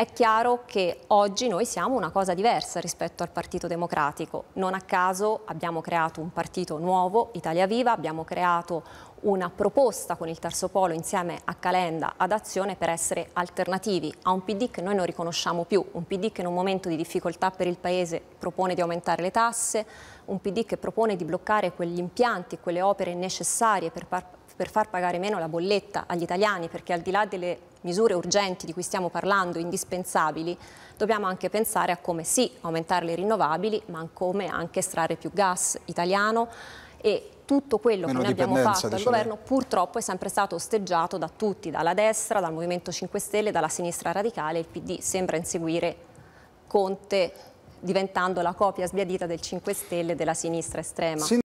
È chiaro che oggi noi siamo una cosa diversa rispetto al Partito Democratico. Non a caso abbiamo creato un partito nuovo, Italia Viva, abbiamo creato una proposta con il Terzo Polo insieme a Calenda ad Azione per essere alternativi a un PD che noi non riconosciamo più, un PD che in un momento di difficoltà per il Paese propone di aumentare le tasse, un PD che propone di bloccare quegli impianti, e quelle opere necessarie per, per far pagare meno la bolletta agli italiani, perché al di là delle misure urgenti di cui stiamo parlando, indispensabili, dobbiamo anche pensare a come sì aumentare le rinnovabili, ma come anche estrarre più gas italiano e tutto quello Meno che noi abbiamo fatto al governo purtroppo è sempre stato osteggiato da tutti, dalla destra, dal Movimento 5 Stelle, dalla sinistra radicale, il PD sembra inseguire Conte diventando la copia sbiadita del 5 Stelle e della sinistra estrema. Sin